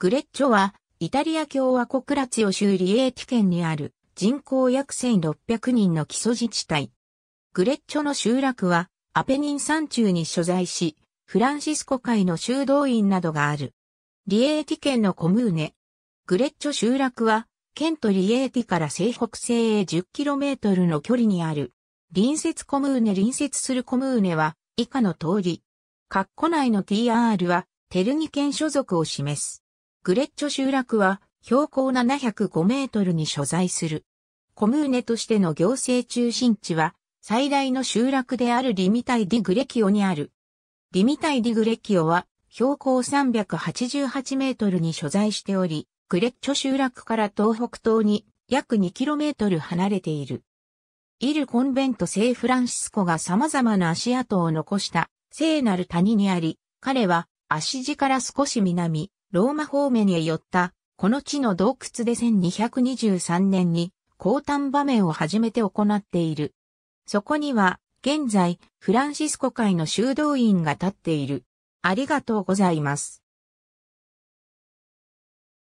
グレッチョは、イタリア共和国ラチオ州リエーティ県にある人口約1600人の基礎自治体。グレッチョの集落は、アペニン山中に所在し、フランシスコ会の修道院などがある。リエーティ県のコムーネ。グレッチョ集落は、県とリエーティから西北西へ 10km の距離にある。隣接コムーネ隣接するコムーネは以下の通り。括弧内の TR はテルニ県所属を示す。グレッチョ集落は標高705メートルに所在する。コムーネとしての行政中心地は最大の集落であるリミタイ・ディ・グレキオにある。リミタイ・ディ・グレキオは標高388メートルに所在しており、グレッチョ集落から東北東に約2トル離れている。イル・コンベント・聖フランシスコが様々な足跡を残した聖なる谷にあり、彼は足地から少し南、ローマ方面へ寄った、この地の洞窟で1223年に、高端場面を初めて行っている。そこには、現在、フランシスコ会の修道院が建っている。ありがとうございます。